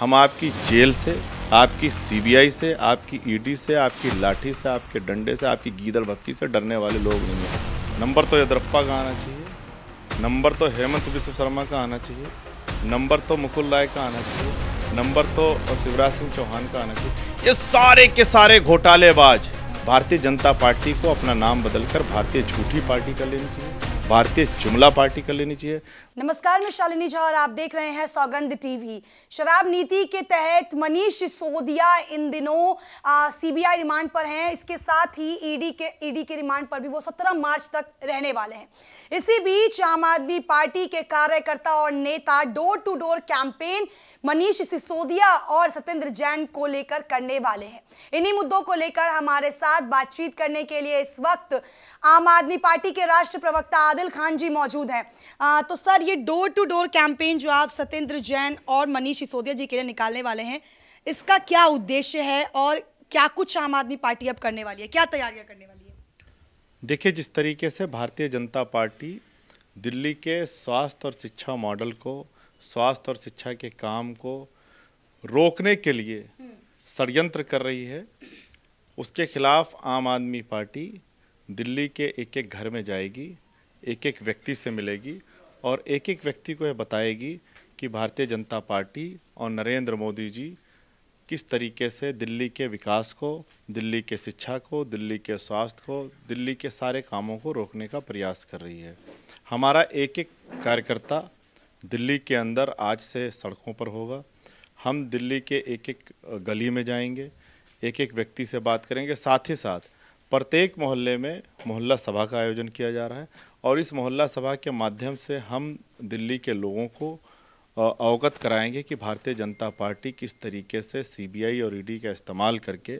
हम आपकी जेल से आपकी सीबीआई से आपकी ईडी e से आपकी लाठी से आपके डंडे से आपकी गीदड़ भक्की से डरने वाले लोग नहीं हैं नंबर तो यद्रप्पा का आना चाहिए नंबर तो हेमंत विश्व शर्मा का आना चाहिए नंबर तो मुकुल राय का आना चाहिए नंबर तो शिवराज सिंह चौहान का आना चाहिए ये सारे के सारे घोटालेबाज भारतीय जनता पार्टी को अपना नाम बदलकर भारतीय झूठी पार्टी कर लेनी चाहिए भारतीय जुमला पार्टी कर लेनी चाहिए नमस्कार मैं शालिनी झा और आप देख रहे हैं सौगंध टीवी शराब नीति के तहत मनीष सिसोदिया इन दिनों सीबीआई रिमांड पर हैं इसके साथ ही ईडी e के ईडी e के रिमांड पर भी वो 17 मार्च तक रहने वाले हैं इसी बीच आम आदमी पार्टी के कार्यकर्ता और नेता door to door campaign Manish Sisodia और सत्येंद्र जैन को लेकर करने वाले हैं इन्हीं मुद्दों को लेकर हमारे साथ बातचीत करने के लिए इस वक्त आम आदमी पार्टी के राष्ट्र प्रवक्ता आदिल खान जी मौजूद हैं तो सर ये डोर टू डोर कैंपेन जो आप सत्येंद्र जैन और मनीष सिसोदिया जी के लिए निकालने वाले हैं इसका क्या उद्देश्य है और क्या कुछ आम आदमी पार्टी अब करने वाली है क्या तैयारियां करने वाली है देखिए जिस तरीके से भारतीय जनता पार्टी दिल्ली के स्वास्थ्य और शिक्षा मॉडल को स्वास्थ्य और शिक्षा के काम को रोकने के लिए हम्म। षडयंत्र कर रही है उसके खिलाफ आम आदमी पार्टी दिल्ली के एक एक घर में जाएगी एक एक व्यक्ति से मिलेगी और एक एक व्यक्ति को यह बताएगी कि भारतीय जनता पार्टी और नरेंद्र मोदी जी किस तरीके से दिल्ली के विकास को दिल्ली के शिक्षा को दिल्ली के स्वास्थ्य को दिल्ली के सारे कामों को रोकने का प्रयास कर रही है हमारा एक एक कार्यकर्ता दिल्ली के अंदर आज से सड़कों पर होगा हम दिल्ली के एक एक गली में जाएंगे एक एक व्यक्ति से बात करेंगे साथ ही साथ प्रत्येक मोहल्ले में मोहल्ला सभा का आयोजन किया जा रहा है और इस मोहल्ला सभा के माध्यम से हम दिल्ली के लोगों को अवगत कराएंगे कि भारतीय जनता पार्टी किस तरीके से सीबीआई और ईडी e का इस्तेमाल करके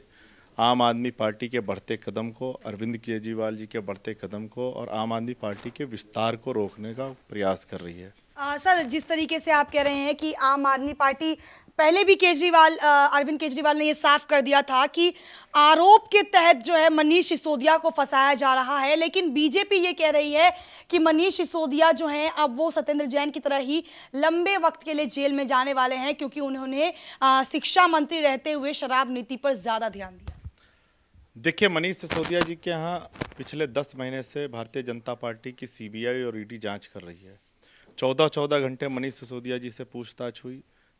आम आदमी पार्टी के बढ़ते कदम को अरविंद केजरीवाल जी के बढ़ते कदम को और आम आदमी पार्टी के विस्तार को रोकने का प्रयास कर रही है आ, सर जिस तरीके से आप कह रहे हैं कि आम आदमी पार्टी पहले भी केजरीवाल अरविंद केजरीवाल ने ये साफ कर दिया था कि आरोप के तहत जो है मनीष सिसोदिया को फंसाया जा रहा है लेकिन बीजेपी ये कह रही है कि मनीष सिसोदिया जो हैं अब वो सत्येंद्र जैन की तरह ही लंबे वक्त के लिए जेल में जाने वाले हैं क्योंकि उन्होंने शिक्षा मंत्री रहते हुए शराब नीति पर ज़्यादा ध्यान दिया देखिए मनीष सिसोदिया जी के यहाँ पिछले दस महीने से भारतीय जनता पार्टी की सी और ई e डी कर रही है चौदह चौदह घंटे मनीष सिसोदिया जी से पूछताछ हुई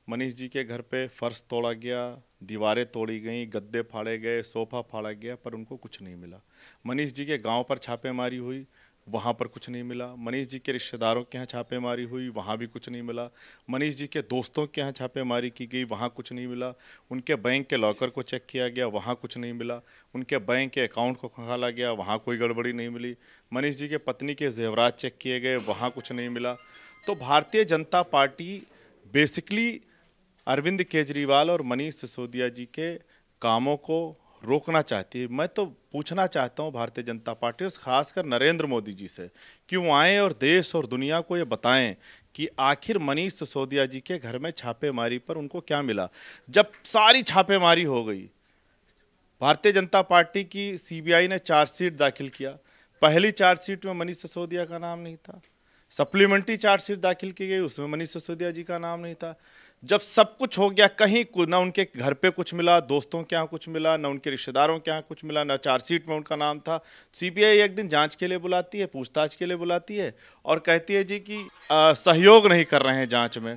मनीष जी के घर पे फर्श तोड़ा गया दीवारें तोड़ी गई गद्दे फाड़े गए सोफा फाड़ा गया पर उनको कुछ नहीं मिला मनीष जी के गांव पर छापेमारी हुई वहाँ पर कुछ नहीं मिला मनीष जी के रिश्तेदारों के यहाँ छापेमारी हुई वहाँ भी कुछ नहीं मिला मनीष जी के दोस्तों के यहाँ छापेमारी की गई वहाँ कुछ नहीं मिला उनके बैंक के लॉकर को चेक किया गया वहाँ कुछ नहीं मिला उनके बैंक के अकाउंट को खंगाला गया वहाँ कोई गड़बड़ी नहीं मिली मनीष जी के पत्नी के जेवरात चेक किए गए वहाँ कुछ नहीं मिला तो भारतीय जनता पार्टी बेसिकली अरविंद केजरीवाल और मनीष सिसोदिया जी के कामों को रोकना चाहती है मैं तो पूछना चाहता हूं भारतीय जनता पार्टी और खासकर नरेंद्र मोदी जी से कि वो आएँ और देश और दुनिया को ये बताएं कि आखिर मनीष सिसोदिया जी के घर में छापेमारी पर उनको क्या मिला जब सारी छापेमारी हो गई भारतीय जनता पार्टी की सीबीआई ने चार्जशीट दाखिल किया पहली चार्जशीट में मनीष सिसोदिया का नाम नहीं था सप्लीमेंट्री चार्जशीट दाखिल की गई उसमें मनीष सिसोदिया जी का नाम नहीं था जब सब कुछ हो गया कहीं ना उनके घर पे कुछ मिला दोस्तों के यहाँ कुछ मिला ना उनके रिश्तेदारों के यहाँ कुछ मिला ना चार्जशीट में उनका नाम था सीबीआई एक दिन जांच के लिए बुलाती है पूछताछ के लिए बुलाती है और कहती है जी कि आ, सहयोग नहीं कर रहे हैं जांच में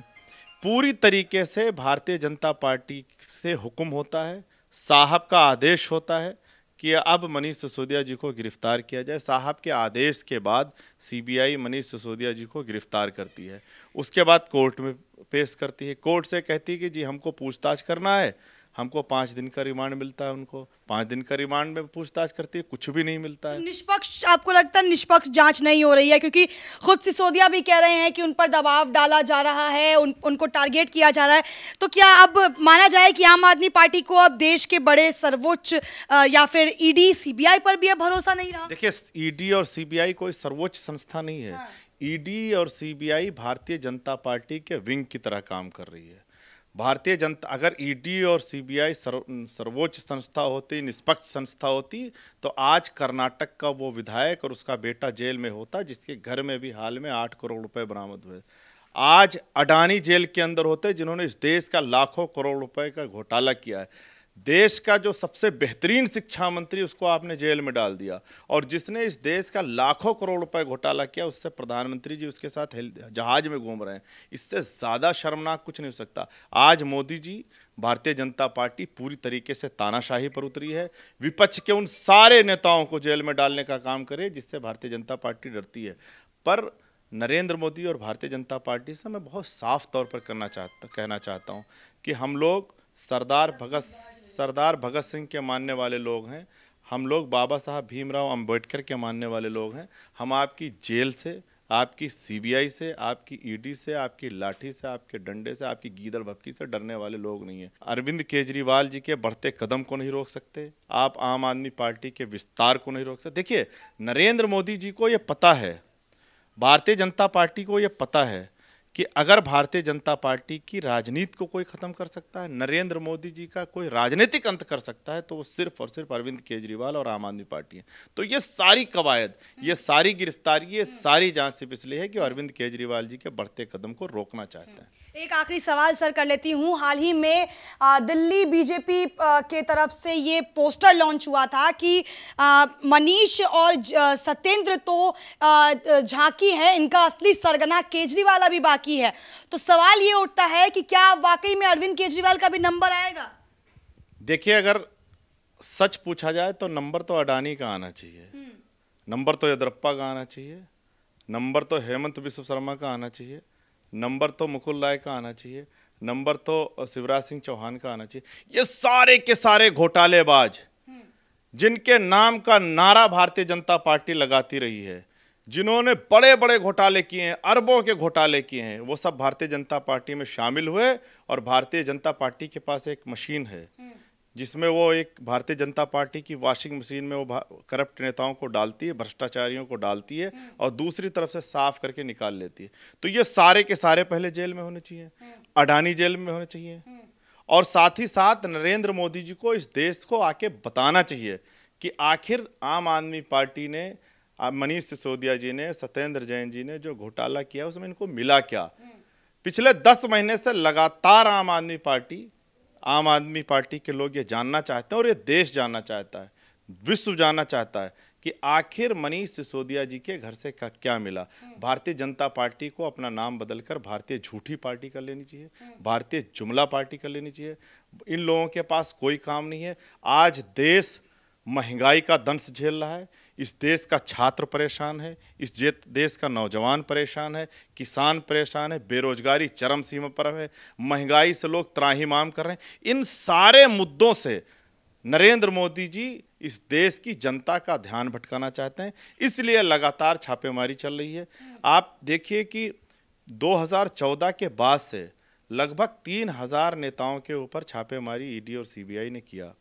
पूरी तरीके से भारतीय जनता पार्टी से हुक्म होता है साहब का आदेश होता है कि अब मनीष सिसोदिया जी को गिरफ्तार किया जाए साहब के आदेश के बाद सीबीआई मनीष सिसोदिया जी को गिरफ्तार करती है उसके बाद कोर्ट में पेश करती है कोर्ट से कहती है कि जी हमको पूछताछ करना है हमको पांच दिन का रिमांड मिलता है उनको पाँच दिन का रिमांड में पूछताछ करती है कुछ भी नहीं मिलता है तो निष्पक्ष आपको लगता है निष्पक्ष जांच नहीं हो रही है क्योंकि खुद सिसोदिया भी कह रहे हैं कि उन पर दबाव डाला जा रहा है उन उनको टारगेट किया जा रहा है तो क्या अब माना जाए कि आम आदमी पार्टी को अब देश के बड़े सर्वोच्च या फिर ईडी सी पर भी अब भरोसा नहीं रहा देखिये ईडी और सी कोई सर्वोच्च संस्था नहीं है हाँ। ईडी और सी भारतीय जनता पार्टी के विंग की तरह काम कर रही है भारतीय जनता अगर ईडी e और सीबीआई सर्व सर्वोच्च संस्था होती निष्पक्ष संस्था होती तो आज कर्नाटक का वो विधायक और उसका बेटा जेल में होता जिसके घर में भी हाल में आठ करोड़ रुपए बरामद हुए आज अडानी जेल के अंदर होते जिन्होंने इस देश का लाखों करोड़ रुपए का घोटाला किया है देश का जो सबसे बेहतरीन शिक्षा मंत्री उसको आपने जेल में डाल दिया और जिसने इस देश का लाखों करोड़ रुपए घोटाला किया उससे प्रधानमंत्री जी उसके साथ जहाज में घूम रहे हैं इससे ज़्यादा शर्मनाक कुछ नहीं हो सकता आज मोदी जी भारतीय जनता पार्टी पूरी तरीके से तानाशाही पर उतरी है विपक्ष के उन सारे नेताओं को जेल में डालने का काम करे जिससे भारतीय जनता पार्टी डरती है पर नरेंद्र मोदी और भारतीय जनता पार्टी से मैं बहुत साफ तौर पर करना चाहता कहना चाहता हूँ कि हम लोग सरदार भगत सरदार भगत सिंह के मानने वाले लोग हैं हम लोग बाबा साहब भीमराव अंबेडकर के मानने वाले लोग हैं हम आपकी जेल से आपकी सीबीआई से आपकी ईडी से आपकी लाठी से आपके डंडे से आपकी गीदड़ भपकी से डरने वाले लोग नहीं हैं अरविंद केजरीवाल जी के बढ़ते कदम को नहीं रोक सकते आप आम आदमी पार्टी के विस्तार को नहीं रोक सकते देखिए नरेंद्र मोदी जी को ये पता है भारतीय जनता पार्टी को ये पता है कि अगर भारतीय जनता पार्टी की राजनीति को कोई ख़त्म कर सकता है नरेंद्र मोदी जी का कोई राजनीतिक अंत कर सकता है तो वो सिर्फ और सिर्फ अरविंद केजरीवाल और आम आदमी पार्टी है तो ये सारी कवायद ये सारी गिरफ्तारी ये सारी जांच सिर्फ इसलिए है कि अरविंद केजरीवाल जी के बढ़ते कदम को रोकना चाहते हैं एक आखिरी सवाल सर कर लेती हूँ हाल ही में दिल्ली बीजेपी के तरफ से ये पोस्टर लॉन्च हुआ था कि मनीष और सत्येंद्र तो झांकी है इनका असली सरगना केजरीवाल अभी बाकी है तो सवाल ये उठता है कि क्या वाकई में अरविंद केजरीवाल का भी नंबर आएगा देखिए अगर सच पूछा जाए तो नंबर तो अडानी का आना चाहिए हम्म। नंबर तो यद्रप्पा का आना चाहिए नंबर तो हेमंत विश्व शर्मा का आना चाहिए नंबर तो मुकुल राय का आना चाहिए नंबर तो शिवराज सिंह चौहान का आना चाहिए ये सारे के सारे घोटालेबाज जिनके नाम का नारा भारतीय जनता पार्टी लगाती रही है जिन्होंने बड़े बड़े घोटाले किए हैं अरबों के घोटाले किए हैं वो सब भारतीय जनता पार्टी में शामिल हुए और भारतीय जनता पार्टी के पास एक मशीन है जिसमें वो एक भारतीय जनता पार्टी की वॉशिंग मशीन में वो करप्ट नेताओं को डालती है भ्रष्टाचारियों को डालती है हम्म। और दूसरी तरफ से साफ करके निकाल लेती है तो ये सारे के सारे पहले जेल में होने चाहिए हम्म। अडानी जेल में होने चाहिए हम्म। और साथ ही साथ नरेंद्र मोदी जी को इस देश को आके बताना चाहिए कि आखिर आम आदमी पार्टी ने मनीष सिसोदिया जी ने सत्येंद्र जैन जी ने जो घोटाला किया उसमें इनको मिला क्या पिछले दस महीने से लगातार आम आदमी पार्टी आम आदमी पार्टी के लोग ये जानना चाहते हैं और ये देश जानना चाहता है विश्व जानना चाहता है कि आखिर मनीष सिसोदिया जी के घर से क्या मिला भारतीय जनता पार्टी को अपना नाम बदलकर भारतीय झूठी पार्टी कर लेनी चाहिए भारतीय जुमला पार्टी कर लेनी चाहिए इन लोगों के पास कोई काम नहीं है आज देश महंगाई का दंश झेल रहा है इस देश का छात्र परेशान है इस देश का नौजवान परेशान है किसान परेशान है बेरोजगारी चरम सीमा पर है महंगाई से लोग त्राहिमाम कर रहे हैं इन सारे मुद्दों से नरेंद्र मोदी जी इस देश की जनता का ध्यान भटकाना चाहते हैं इसलिए लगातार छापेमारी चल रही है आप देखिए कि 2014 के बाद से लगभग 3000 नेताओं के ऊपर छापेमारी ईडी और सीबीआई ने किया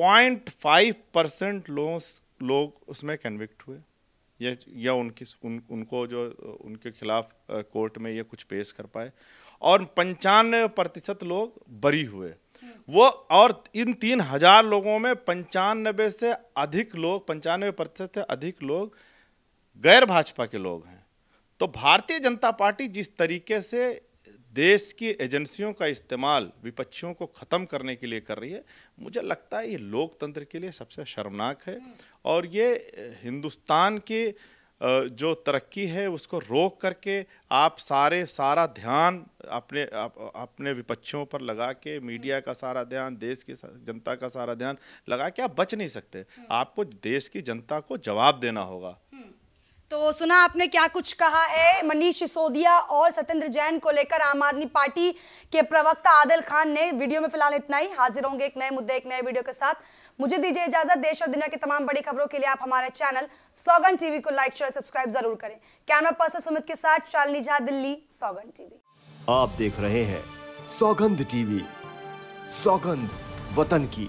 0.5 परसेंट लोगों लोग उसमें कन्विक्ट हुए या या उनकी उन, उनको जो उनके खिलाफ कोर्ट में ये कुछ पेश कर पाए और पंचानवे प्रतिशत लोग बरी हुए हम्म। वो और इन तीन हजार लोगों में पंचानबे से अधिक लोग पंचानवे प्रतिशत से अधिक लोग गैर भाजपा के लोग हैं तो भारतीय जनता पार्टी जिस तरीके से देश की एजेंसियों का इस्तेमाल विपक्षियों को ख़त्म करने के लिए कर रही है मुझे लगता है ये लोकतंत्र के लिए सबसे शर्मनाक है और ये हिंदुस्तान की जो तरक्की है उसको रोक करके आप सारे सारा ध्यान अपने आप, अपने विपक्षियों पर लगा के मीडिया का सारा ध्यान देश की जनता का सारा ध्यान लगा के आप बच नहीं सकते आपको देश की जनता को जवाब देना होगा तो सुना आपने क्या कुछ कहा है मनीष सिसोदिया और सत्येंद्र जैन को लेकर आम आदमी पार्टी के प्रवक्ता आदिल खान ने वीडियो में फिलहाल इतना ही हाजिर होंगे एक नए मुद्दे एक नए वीडियो के साथ मुझे दीजिए इजाजत देश और दुनिया की तमाम बड़ी खबरों के लिए आप हमारे चैनल सौगन टीवी को लाइक शेयर सब्सक्राइब जरूर करें कैमरा पर्सन सुमित के साथ चालनी झा दिल्ली सौगन टीवी आप देख रहे हैं सौगंध टीवी सौगंध वतन की